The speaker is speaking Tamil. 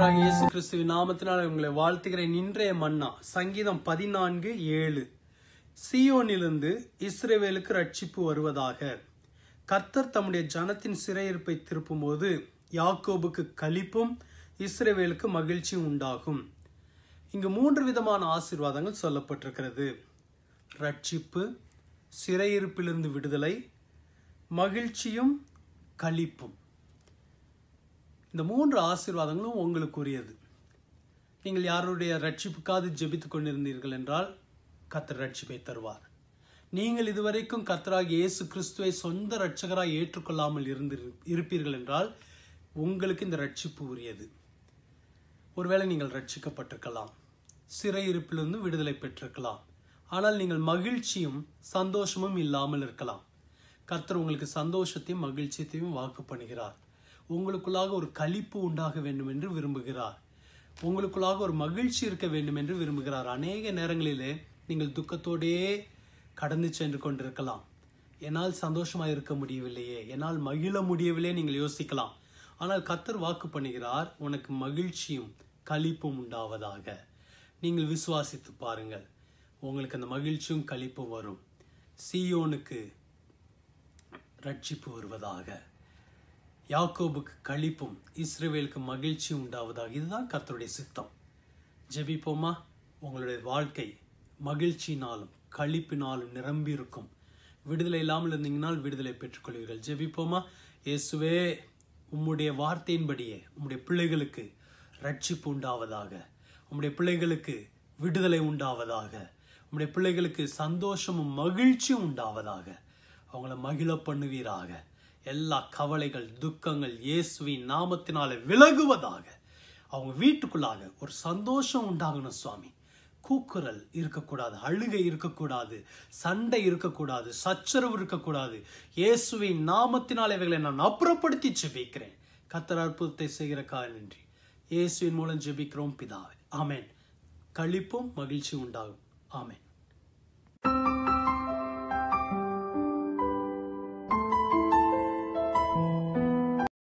கர்த்தராக இயேசு கிறிஸ்துவின் நாமத்தினால் உங்களை வாழ்த்துகிறேன் இன்றைய மன்னா சங்கீதம் பதினான்கு ஏழு சியோனிலிருந்து இஸ்ரேவேலுக்கு ரட்சிப்பு வருவதாக கர்த்தர் தம்முடைய ஜனத்தின் சிறையிருப்பை திருப்பும்போது யாக்கோபுக்கு கழிப்பும் இஸ்ரேவேலுக்கு மகிழ்ச்சியும் உண்டாகும் இங்கு மூன்று விதமான ஆசீர்வாதங்கள் சொல்லப்பட்டிருக்கிறது ரட்சிப்பு சிறையிருப்பிலிருந்து விடுதலை மகிழ்ச்சியும் கழிப்பும் இந்த மூன்று ஆசீர்வாதங்களும் உங்களுக்குரியது நீங்கள் யாருடைய ரட்சிப்புக்காது ஜெபித்து கொண்டிருந்தீர்கள் என்றால் கத்தர் ரட்சிப்பை தருவார் நீங்கள் இதுவரைக்கும் கத்தராக இயேசு கிறிஸ்துவை சொந்த ரட்சகராக ஏற்றுக்கொள்ளாமல் இருந்து இருப்பீர்கள் என்றால் உங்களுக்கு இந்த ரட்சிப்பு உரியது ஒருவேளை நீங்கள் ரட்சிக்கப்பட்டிருக்கலாம் சிறையிருப்பிலிருந்து விடுதலை பெற்றிருக்கலாம் ஆனால் நீங்கள் மகிழ்ச்சியும் சந்தோஷமும் இல்லாமல் இருக்கலாம் கர்த்தர் உங்களுக்கு சந்தோஷத்தையும் மகிழ்ச்சியத்தையும் வாக்கு பண்ணுகிறார் உங்களுக்குள்ளாக ஒரு கழிப்பு உண்டாக வேண்டும் என்று விரும்புகிறார் உங்களுக்குள்ளாக ஒரு மகிழ்ச்சி இருக்க வேண்டும் என்று விரும்புகிறார் அநேக நேரங்களிலே நீங்கள் துக்கத்தோடே கடந்து சென்று கொண்டிருக்கலாம் என்னால் சந்தோஷமாக இருக்க முடியவில்லையே என்னால் மகிழ முடியவில்லையே நீங்கள் யோசிக்கலாம் ஆனால் கத்தர் வாக்கு பண்ணுகிறார் உனக்கு மகிழ்ச்சியும் கழிப்பும் உண்டாவதாக நீங்கள் விசுவாசித்து பாருங்கள் உங்களுக்கு அந்த மகிழ்ச்சியும் கழிப்பும் வரும் சியோனுக்கு ரட்சிப்பு வருவதாக யாக்கோபுக்கு கழிப்பும் இஸ்ரேவேலுக்கு மகிழ்ச்சி உண்டாவதாக இதுதான் கர்த்தருடைய சித்தம் ஜெபிப்போமா உங்களுடைய வாழ்க்கை மகிழ்ச்சியினாலும் கழிப்பினாலும் நிரம்பி இருக்கும் விடுதலை இல்லாமல் இருந்தீங்கனால் விடுதலை பெற்றுக்கொள்வீர்கள் ஜெபிப்போமா இயேசுவே உம்முடைய வார்த்தையின்படியே உம்முடைய பிள்ளைகளுக்கு ரட்சிப்பு உண்டாவதாக உம்முடைய பிள்ளைகளுக்கு விடுதலை உண்டாவதாக உம்முடைய பிள்ளைகளுக்கு சந்தோஷமும் மகிழ்ச்சியும் உண்டாவதாக அவங்கள மகிழ பண்ணுவீராக எல்லா கவலைகள் துக்கங்கள் இயேசுவின் நாமத்தினால விலகுவதாக அவங்க வீட்டுக்குள்ளாக ஒரு சந்தோஷம் உண்டாகணும் சுவாமி கூக்குரல் இருக்கக்கூடாது அழுகை இருக்கக்கூடாது சண்டை இருக்கக்கூடாது சச்சரவு இருக்கக்கூடாது இயேசுவின் நாமத்தினால் இவைகளை நான் அப்புறப்படுத்தி ஜெபிக்கிறேன் கத்தர் அற்புதத்தை செய்கிற நன்றி இயேசுவின் மூலம் ஜெபிக்கிறோம் பிதாவை ஆமேன் கழிப்பும் மகிழ்ச்சி உண்டாகும் ஆமேன்